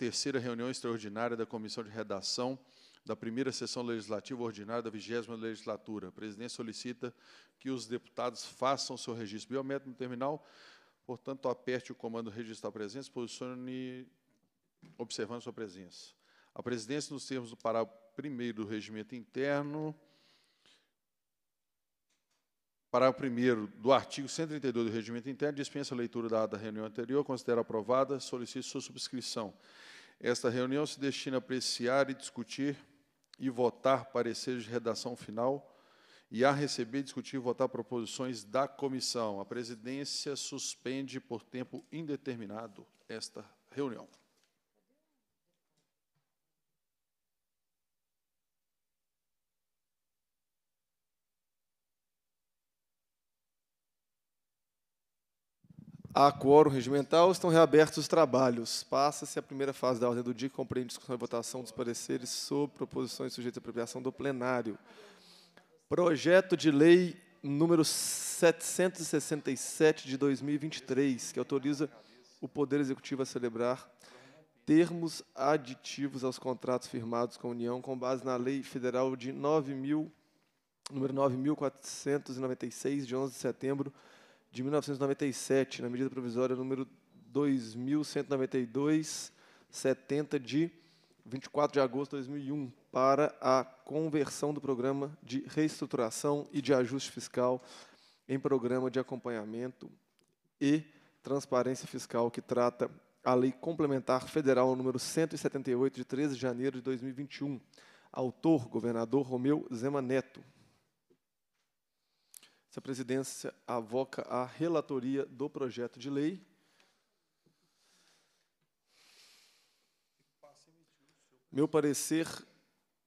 terceira reunião extraordinária da Comissão de Redação da primeira sessão legislativa ordinária da vigésima legislatura. A presidência solicita que os deputados façam seu registro biométrico no terminal, portanto, aperte o comando registrar presença, posicione observando sua presença. A presidência, nos termos do parágrafo 1 do regimento interno, Parágrafo primeiro do artigo 132 do Regimento Interno dispensa a leitura da ata da reunião anterior, considera aprovada, solicito sua subscrição. Esta reunião se destina a apreciar e discutir e votar pareceres de redação final e a receber, discutir e votar proposições da comissão. A presidência suspende por tempo indeterminado esta reunião. Há quórum regimental, estão reabertos os trabalhos. Passa-se a primeira fase da ordem do dia, que compreende discussão e votação dos pareceres sobre proposições sujeitas à apropriação do plenário. Projeto de lei número 767 de 2023, que autoriza o Poder Executivo a celebrar termos aditivos aos contratos firmados com a União com base na Lei Federal de 9.000, número 9.496, de 11 de setembro de de 1997, na medida provisória número 2192, 70 de 24 de agosto de 2001, para a conversão do programa de reestruturação e de ajuste fiscal em programa de acompanhamento e transparência fiscal que trata a Lei Complementar Federal número 178 de 13 de janeiro de 2021. Autor governador Romeu Zema Neto. Se a presidência avoca a relatoria do projeto de lei. Meu parecer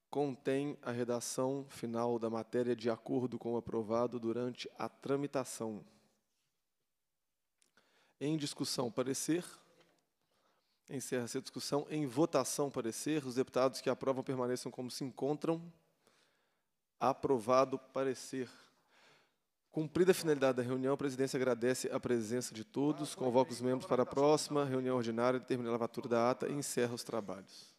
contém a redação final da matéria de acordo com o aprovado durante a tramitação. Em discussão, parecer. Encerra-se a discussão. Em votação, parecer. Os deputados que aprovam permaneçam como se encontram. Aprovado parecer. Cumprida a finalidade da reunião, a presidência agradece a presença de todos, convoca os membros para a próxima reunião ordinária, determina a lavatura da ata e encerra os trabalhos.